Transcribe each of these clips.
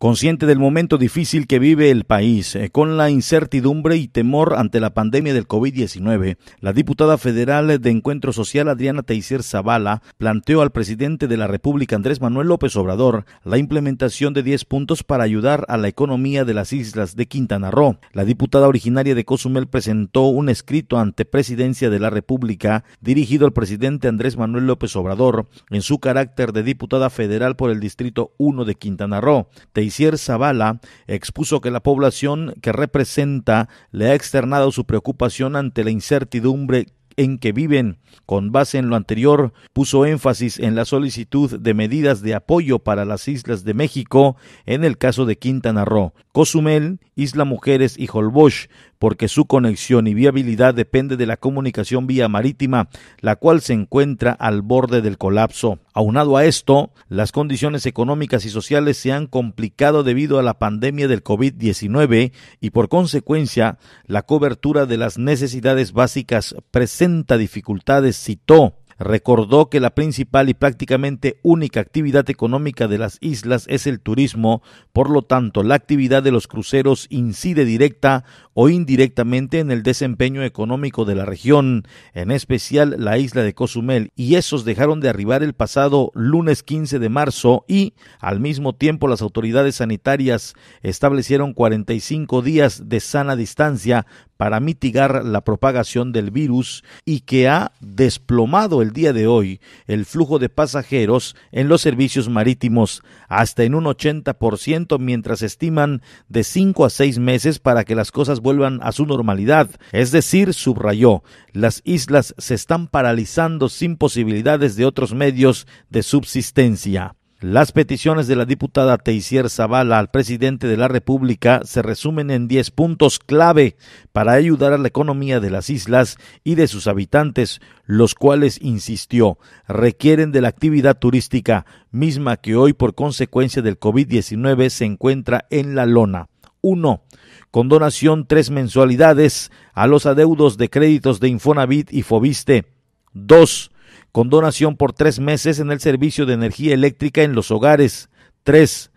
Consciente del momento difícil que vive el país, eh, con la incertidumbre y temor ante la pandemia del COVID-19, la diputada federal de Encuentro Social Adriana Teixier Zavala planteó al presidente de la República Andrés Manuel López Obrador la implementación de 10 puntos para ayudar a la economía de las islas de Quintana Roo. La diputada originaria de Cozumel presentó un escrito ante Presidencia de la República dirigido al presidente Andrés Manuel López Obrador en su carácter de diputada federal por el Distrito 1 de Quintana Roo. Cier Zavala expuso que la población que representa le ha externado su preocupación ante la incertidumbre en que viven. Con base en lo anterior, puso énfasis en la solicitud de medidas de apoyo para las islas de México en el caso de Quintana Roo, Cozumel, Isla Mujeres y Holbox, porque su conexión y viabilidad depende de la comunicación vía marítima, la cual se encuentra al borde del colapso. Aunado a esto, las condiciones económicas y sociales se han complicado debido a la pandemia del COVID-19 y por consecuencia la cobertura de las necesidades básicas presentes dificultades citó. Recordó que la principal y prácticamente única actividad económica de las islas es el turismo, por lo tanto la actividad de los cruceros incide directa o indirectamente en el desempeño económico de la región, en especial la isla de Cozumel, y esos dejaron de arribar el pasado lunes 15 de marzo y, al mismo tiempo, las autoridades sanitarias establecieron 45 días de sana distancia para mitigar la propagación del virus y que ha desplomado el día de hoy el flujo de pasajeros en los servicios marítimos hasta en un 80% mientras estiman de cinco a seis meses para que las cosas vuelvan a su normalidad. Es decir, subrayó, las islas se están paralizando sin posibilidades de otros medios de subsistencia. Las peticiones de la diputada Teisier Zavala al presidente de la República se resumen en 10 puntos clave para ayudar a la economía de las islas y de sus habitantes, los cuales, insistió, requieren de la actividad turística, misma que hoy por consecuencia del COVID-19 se encuentra en la lona. 1. Condonación tres mensualidades a los adeudos de créditos de Infonavit y Fobiste. 2 con donación por tres meses en el servicio de energía eléctrica en los hogares. 3.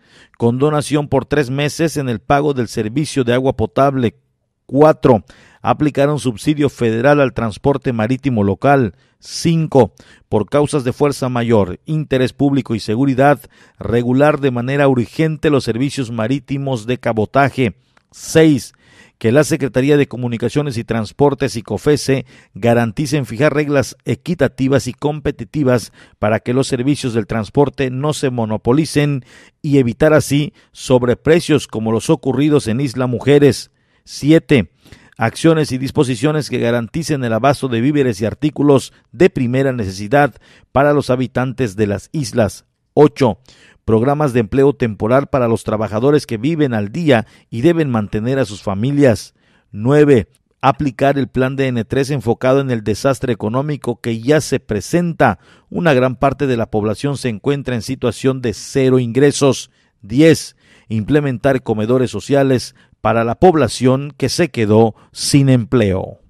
donación por tres meses en el pago del servicio de agua potable. 4. Aplicar un subsidio federal al transporte marítimo local. 5. Por causas de fuerza mayor, interés público y seguridad, regular de manera urgente los servicios marítimos de cabotaje. 6 que la Secretaría de Comunicaciones y Transportes y COFESE garanticen fijar reglas equitativas y competitivas para que los servicios del transporte no se monopolicen y evitar así sobreprecios como los ocurridos en Isla Mujeres. 7 acciones y disposiciones que garanticen el abasto de víveres y artículos de primera necesidad para los habitantes de las islas. 8 programas de empleo temporal para los trabajadores que viven al día y deben mantener a sus familias. 9. Aplicar el plan de n 3 enfocado en el desastre económico que ya se presenta. Una gran parte de la población se encuentra en situación de cero ingresos. 10. Implementar comedores sociales para la población que se quedó sin empleo.